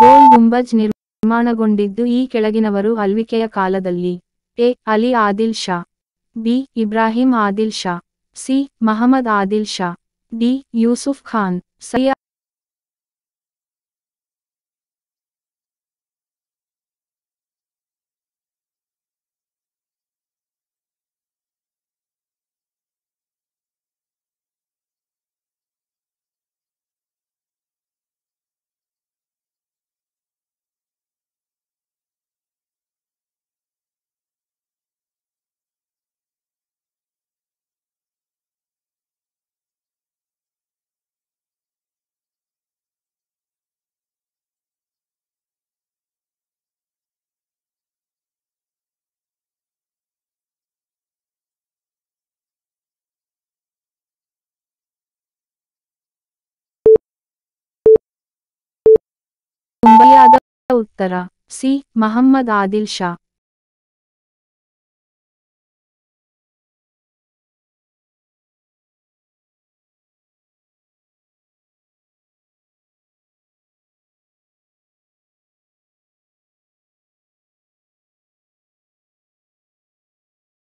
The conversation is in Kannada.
ಗೋಲ್ ಗುಂಬಜ್ ನಿರ್ಮಾಣಗೊಂಡಿದ್ದು ಈ ಕೆಳಗಿನವರು ಅಲ್ವಿಕೆಯ ಕಾಲದಲ್ಲಿ A Ali Adil Shah B Ibrahim Adil Shah C Muhammad Adil Shah D Yusuf Khan ಉತ್ತರ ಸಿ ಮಹಮ್ಮದ್ ಆದಿಲ್ ಶಾ